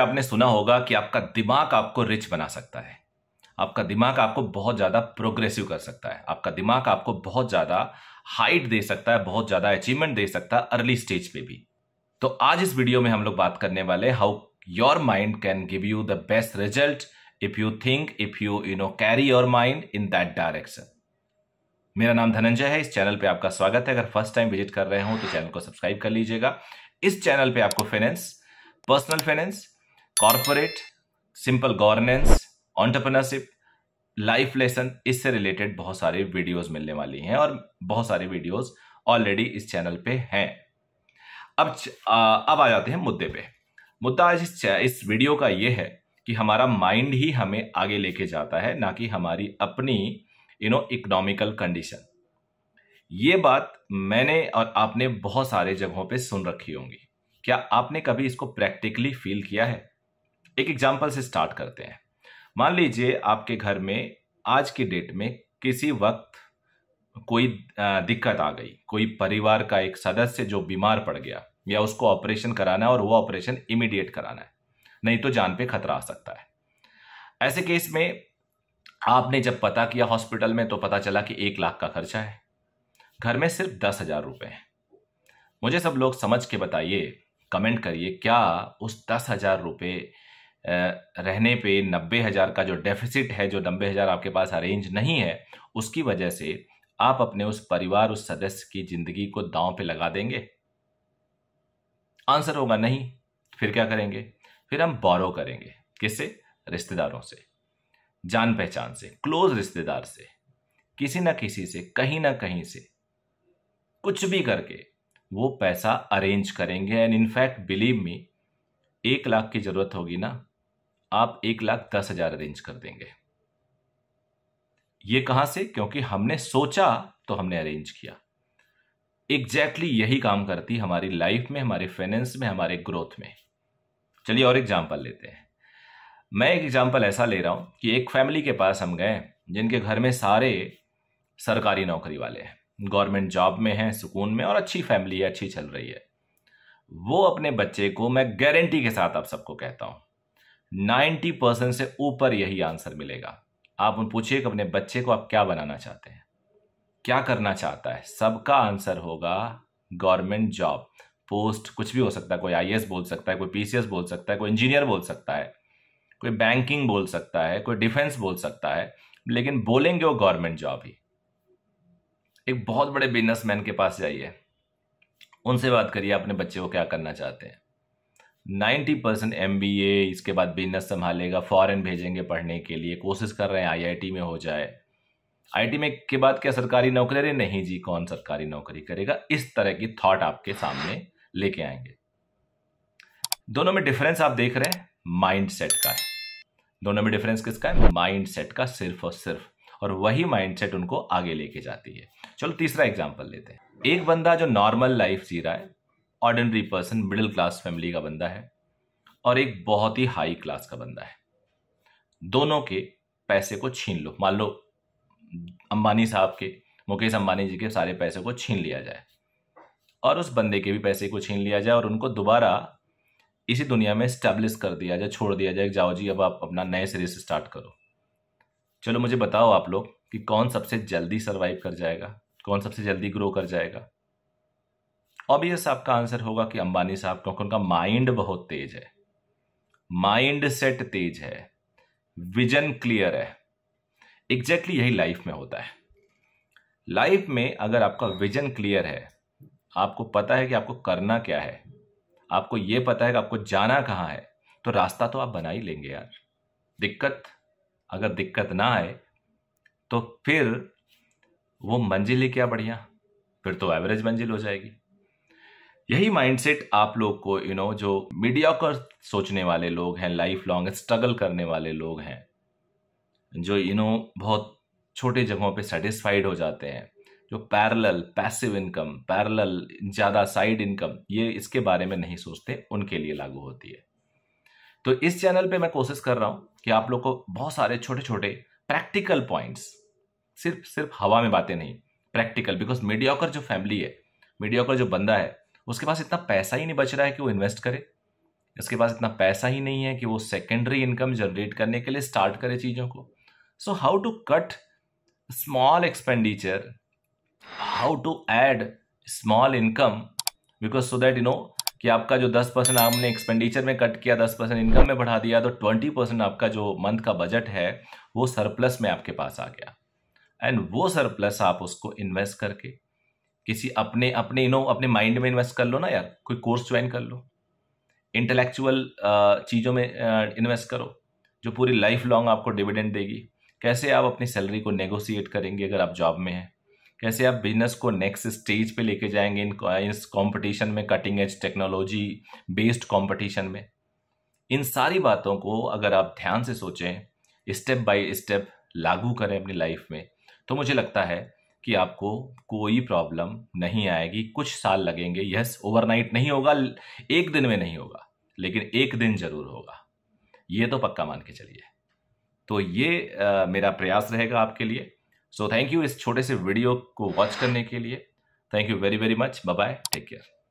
आपने सुना होगा कि आपका दिमाग आपको रिच बना सकता है आपका दिमाग आपको बहुत ज़्यादा प्रोग्रेसिव कर सकता है आपका दिमाग आपको बहुत ज़्यादा हाइट दे सकता है बहुत ज़्यादा अचीवमेंट दे सकता है अर्ली स्टेज पे भी तो आज इस वीडियो में हम लोग बात करने वाले how your mind can give you the best result if you think if you you know carry your mind in that direction मेरा नाम धनंजय है इस चैनल पे आपका स्वागत है अगर फर्स्ट टाइम विजिट कर रहे हो तो चैनल को सब्सक्राइब कर लीजिएगा इस चैनल पे आपको finance personal finance corporate simple governance entrepreneurship life lesson इससे रिलेटेड बहुत सारे वीडियोस मिलने वाली हैं और बहुत सारे वीडियोस ऑलरेडी इस चैनल पे हैं अब आ, अब आ जाते हैं मुद्दे पे मुद्दा आज इस, इस वीडियो का ये है कि हमारा माइंड ही हमें आगे लेके जाता है ना कि हमारी अपनी यू नो इकोनॉमिकल कंडीशन ये बात मैंने और आपने बहुत सारे जगहों पे सुन रखी होंगी क्या आपने कभी इसको प्रैक्टिकली फील किया है एक एग्जाम्पल से स्टार्ट करते हैं मान लीजिए आपके घर में आज की डेट में किसी वक्त कोई दिक्कत आ गई कोई परिवार का एक सदस्य जो बीमार पड़ गया या उसको ऑपरेशन कराना है और वो ऑपरेशन इमीडिएट कराना है नहीं तो जान पे खतरा आ सकता है ऐसे केस में आपने जब पता किया हॉस्पिटल में तो पता चला कि एक लाख का खर्चा है घर में सिर्फ दस हजार रुपये हैं मुझे सब लोग समझ के बताइए कमेंट करिए क्या उस दस हजार रुपये रहने पे नब्बे हज़ार का जो डेफिसिट है जो नब्बे हज़ार आपके पास अरेंज नहीं है उसकी वजह से आप अपने उस परिवार उस सदस्य की ज़िंदगी को दांव पे लगा देंगे आंसर होगा नहीं फिर क्या करेंगे फिर हम बोरो करेंगे किससे रिश्तेदारों से जान पहचान से क्लोज रिश्तेदार से किसी ना किसी से कहीं ना कहीं से कुछ भी करके वो पैसा अरेंज करेंगे एंड इनफैक्ट बिलीव मी एक लाख की जरूरत होगी ना आप एक लाख दस हजार अरेंज कर देंगे ये कहां से क्योंकि हमने सोचा तो हमने अरेंज किया एग्जैक्टली exactly यही काम करती हमारी लाइफ में हमारे फाइनेंस में हमारे ग्रोथ में चलिए और एग्जाम्पल लेते हैं मैं एक एग्जाम्पल ऐसा ले रहा हूं कि एक फैमिली के पास हम गए जिनके घर में सारे सरकारी नौकरी वाले हैं गवर्नमेंट जॉब में हैं सुकून में और अच्छी फैमिली है अच्छी चल रही है वो अपने बच्चे को मैं गारंटी के साथ आप सबको कहता हूं नाइन्टी परसेंट से ऊपर यही आंसर मिलेगा आप उन पूछिए कि अपने बच्चे को आप क्या बनाना चाहते हैं क्या करना चाहता है सबका आंसर होगा गवर्नमेंट जॉब पोस्ट कुछ भी हो सकता है कोई आई बोल सकता है कोई पीसीएस बोल सकता है कोई इंजीनियर बोल सकता है कोई बैंकिंग बोल सकता है कोई डिफेंस बोल सकता है लेकिन बोलेंगे वो गवर्नमेंट जॉब ही एक बहुत बड़े बिजनेसमैन के पास जाइए उनसे बात करिए अपने बच्चे को क्या करना चाहते हैं 90 परसेंट एम इसके बाद बिजनेस संभालेगा फॉरेन भेजेंगे पढ़ने के लिए कोशिश कर रहे हैं आईआईटी में हो जाए आईटी में के बाद क्या सरकारी नौकरी अरे नहीं जी कौन सरकारी नौकरी करेगा इस तरह की थॉट आपके सामने लेके आएंगे दोनों में डिफरेंस आप देख रहे हैं माइंड सेट का है दोनों में डिफरेंस किसका है माइंड सेट का सिर्फ और सिर्फ और वही माइंड सेट उनको आगे लेके जाती है चलो तीसरा एग्जाम्पल लेते हैं एक बंदा जो नॉर्मल लाइफ जी रहा है ordinary person middle class family का बंदा है और एक बहुत ही हाई क्लास का बंदा है दोनों के पैसे को छीन लो मान लो अंबानी साहब के मुकेश अंबानी जी के सारे पैसे को छीन लिया जाए और उस बंदे के भी पैसे को छीन लिया जाए और उनको दोबारा इसी दुनिया में स्टैब्लिश कर दिया जाए छोड़ दिया जाए जाओ जी अब आप अपना नए सिरे से स्टार्ट करो चलो मुझे बताओ आप लोग कि कौन सबसे जल्दी सर्वाइव कर जाएगा कौन सबसे जल्दी ग्रो कर जाएगा ऑब्वियस आपका आंसर होगा कि अंबानी साहब क्योंकि उनका माइंड बहुत तेज है माइंड सेट तेज है विजन क्लियर है एग्जैक्टली exactly यही लाइफ में होता है लाइफ में अगर आपका विजन क्लियर है आपको पता है कि आपको करना क्या है आपको यह पता है कि आपको जाना कहाँ है तो रास्ता तो आप बना ही लेंगे यार दिक्कत अगर दिक्कत ना आए तो फिर वो मंजिल ही क्या बढ़िया फिर तो एवरेज मंजिल हो जाएगी यही माइंडसेट आप लोग को यू you नो know, जो मीडिया कर सोचने वाले लोग हैं लाइफ लॉन्ग स्ट्रगल करने वाले लोग हैं जो यू you नो know, बहुत छोटे जगहों पे सेटिस्फाइड हो जाते हैं जो पैरल पैसिव इनकम पैरल ज़्यादा साइड इनकम ये इसके बारे में नहीं सोचते उनके लिए लागू होती है तो इस चैनल पे मैं कोशिश कर रहा हूं कि आप लोग को बहुत सारे छोटे छोटे प्रैक्टिकल पॉइंट्स सिर्फ सिर्फ हवा में बातें नहीं प्रैक्टिकल बिकॉज मीडिया जो फैमिली है मीडिया जो बंदा है उसके पास इतना पैसा ही नहीं बच रहा है कि वो इन्वेस्ट करे इसके पास इतना पैसा ही नहीं है कि वो सेकेंडरी इनकम जनरेट करने के लिए स्टार्ट करे चीज़ों को so how to cut small expenditure how to add small income because so that you know कि आपका जो दस परसेंट आपने एक्सपेंडिचर में कट किया दस परसेंट इनकम में बढ़ा दिया तो ट्वेंटी परसेंट आपका जो मंथ का बजट है वो सरप्लस में आपके पास आ गया एंड वो सरप्लस आप उसको इन्वेस्ट करके किसी अपने अपने यू नो अपने माइंड में इन्वेस्ट कर लो ना यार कोई कोर्स ज्वाइन कर लो इंटेलेक्चुअल चीज़ों में इन्वेस्ट करो जो पूरी लाइफ लॉन्ग आपको डिविडेंड देगी कैसे आप अपनी सैलरी को नेगोशिएट करेंगे अगर आप जॉब में हैं कैसे आप बिजनेस को नेक्स्ट स्टेज पे लेके जाएंगे इन इस कॉम्पिटिशन में cutting edge technology based competition में इन सारी बातों को अगर आप ध्यान से सोचें स्टेप बाय स्टेप लागू करें अपनी लाइफ में तो मुझे लगता है कि आपको कोई प्रॉब्लम नहीं आएगी कुछ साल लगेंगे यस ओवरनाइट नहीं होगा एक दिन में नहीं होगा लेकिन एक दिन जरूर होगा ये तो पक्का मान के चलिए तो ये आ, मेरा प्रयास रहेगा आपके लिए सो थैंक यू इस छोटे से वीडियो को वॉच करने के लिए thank you very very much bye take care